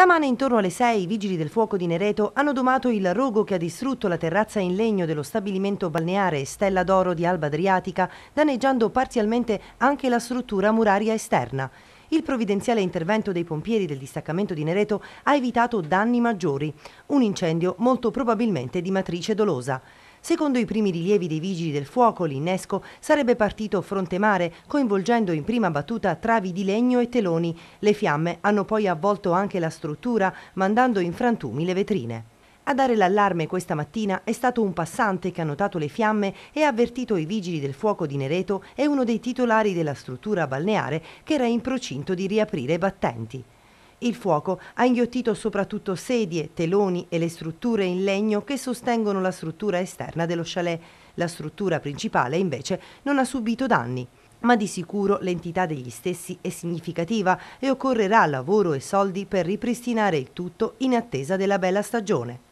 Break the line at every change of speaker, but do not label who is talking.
Stamane intorno alle 6 i vigili del fuoco di Nereto hanno domato il rogo che ha distrutto la terrazza in legno dello stabilimento balneare Stella d'Oro di Alba Adriatica, danneggiando parzialmente anche la struttura muraria esterna. Il provvidenziale intervento dei pompieri del distaccamento di Nereto ha evitato danni maggiori, un incendio molto probabilmente di matrice dolosa. Secondo i primi rilievi dei vigili del fuoco, l'innesco sarebbe partito fronte mare, coinvolgendo in prima battuta travi di legno e teloni. Le fiamme hanno poi avvolto anche la struttura, mandando in frantumi le vetrine. A dare l'allarme questa mattina è stato un passante che ha notato le fiamme e ha avvertito i vigili del fuoco di Nereto e uno dei titolari della struttura balneare che era in procinto di riaprire i battenti. Il fuoco ha inghiottito soprattutto sedie, teloni e le strutture in legno che sostengono la struttura esterna dello chalet. La struttura principale invece non ha subito danni ma di sicuro l'entità degli stessi è significativa e occorrerà lavoro e soldi per ripristinare il tutto in attesa della bella stagione.